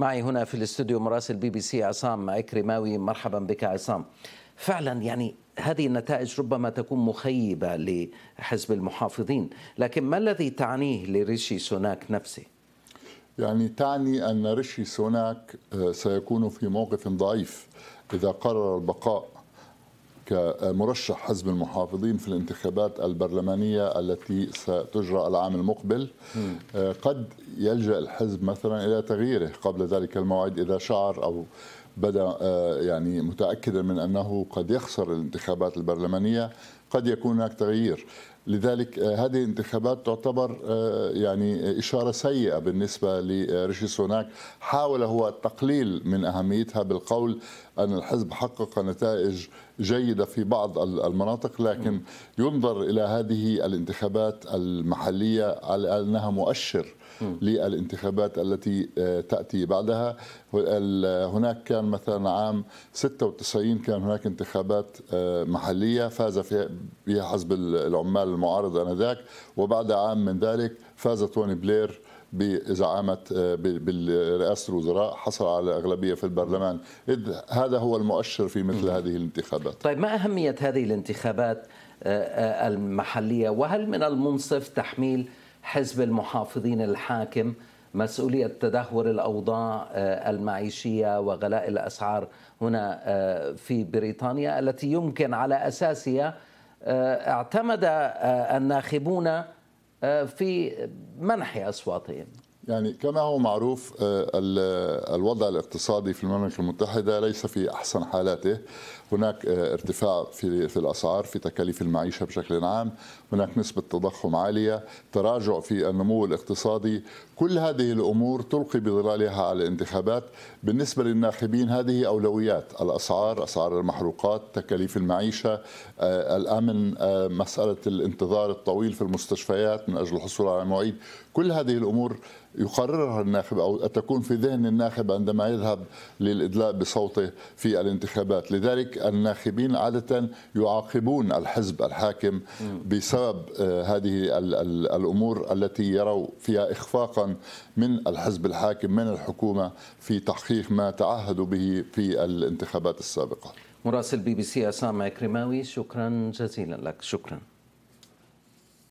معي هنا في الاستوديو مراسل بي بي سي عصام عكرماوي مرحبا بك عصام فعلا يعني هذه النتائج ربما تكون مخيبة لحزب المحافظين لكن ما الذي تعنيه لريشي سوناك نفسه؟ يعني تعني أن ريشي سوناك آه، سيكون في موقف ضعيف إذا قرر البقاء كمرشح حزب المحافظين في الانتخابات البرلمانية التي ستجرى العام المقبل قد يلجأ الحزب مثلا إلى تغييره قبل ذلك الموعد إذا شعر أو بدا آه، يعني متاكدا من انه قد يخسر الانتخابات البرلمانيه قد يكون هناك تغيير لذلك آه، هذه الانتخابات تعتبر آه، يعني إشارة سيئة بالنسبة لريشي سوناك حاول هو التقليل من أهميتها بالقول أن الحزب حقق نتائج جيدة في بعض المناطق لكن ينظر إلى هذه الانتخابات المحلية على أنها مؤشر للانتخابات التي آه، تأتي بعدها هناك كان مثلا عام 96 كان هناك انتخابات محلية فاز فيها حزب العمال المعارض انذاك وبعد عام من ذلك فاز توني بلير بزعامة آه، برئاسة الوزراء حصل على أغلبية في البرلمان إذ هذا هو المؤشر في مثل هذه الانتخابات طيب ما أهمية هذه الانتخابات آه، آه، المحلية وهل من المنصف تحميل حزب المحافظين الحاكم مسؤولية تدهور الأوضاع المعيشية وغلاء الأسعار هنا في بريطانيا التي يمكن على أساسها آه، اعتمد آه، الناخبون آه، في منح اصواتهم يعني كما هو معروف آه، آه، الوضع الاقتصادي في المملكة المتحدة ليس في أحسن حالاته هناك آه، ارتفاع في في الاسعار في تكاليف المعيشه بشكل عام هناك نسبه تضخم عاليه تراجع في النمو الاقتصادي كل هذه الامور تلقي بظلالها على الانتخابات بالنسبه للناخبين هذه اولويات الاسعار اسعار المحروقات تكاليف المعيشه الامن مساله الانتظار الطويل في المستشفيات من اجل الحصول على مواعيد كل هذه الامور يقررها الناخب أو تكون في ذهن الناخب عندما يذهب للإدلاء بصوته في الانتخابات لذلك الناخبين عادة يعاقبون الحزب الحاكم بسبب آه، هذه الأمور التي يروا فيها إخفاقا من الحزب الحاكم من الحكومة في تحقيق ما تعهدوا به في الانتخابات السابقة مراسل بي بي سي أسامة كريماوي شكرا جزيلا لك شكرا